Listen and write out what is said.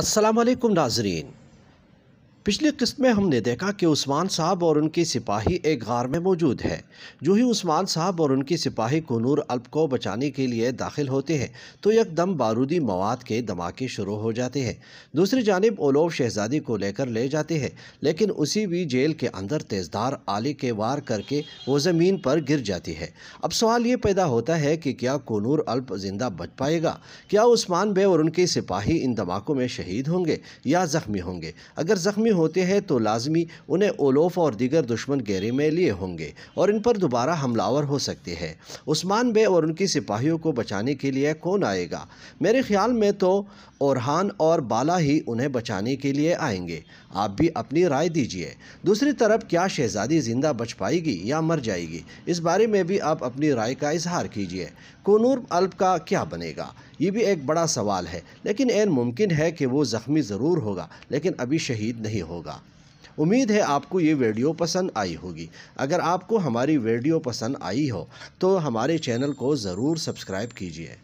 असलकुम नाजरीन पिछली किस्त में हमने देखा कि उस्मान साहब और उनके सिपाही एक गार में मौजूद है जो ही उस्मान साहब और उनके सिपाही कनूर अल्प को बचाने के लिए दाखिल होते हैं तो यकदम बारूदी मवाद के धमाके शुरू हो जाते हैं दूसरी जानब ओलो शहजादी को लेकर ले जाते हैं लेकिन उसी भी जेल के अंदर तेजदार आले के वार करके वो ज़मीन पर गिर जाती है अब सवाल ये पैदा होता है कि क्या कनूर अल्प ज़िंदा बच पाएगा क्या उस्मान बे और उनके सिपाही इन धमाकों में शहीद होंगे या ज़ख्मी होंगे अगर ज़ख्मी होते हैं तो लाजमी उन्हें ओलोफ और दीगर दुश्मन गहरे में लिए होंगे और इन पर दोबारा हमलावर हो सकते हैं उस्मान बे और उनकी सिपाहियों को बचाने के लिए कौन आएगा मेरे ख्याल में तो औरहान और बाला ही उन्हें बचाने के लिए आएंगे आप भी अपनी राय दीजिए दूसरी तरफ क्या शहजादी ज़िंदा बच पाएगी या मर जाएगी इस बारे में भी आप अपनी राय का इजहार कीजिए कोनूर अल्प का क्या बनेगा ये भी एक बड़ा सवाल है लेकिन एन मुमकिन है कि वो ज़ख्मी ज़रूर होगा लेकिन अभी शहीद नहीं होगा उम्मीद है आपको ये वीडियो पसंद आई होगी अगर आपको हमारी वीडियो पसंद आई हो तो हमारे चैनल को ज़रूर सब्सक्राइब कीजिए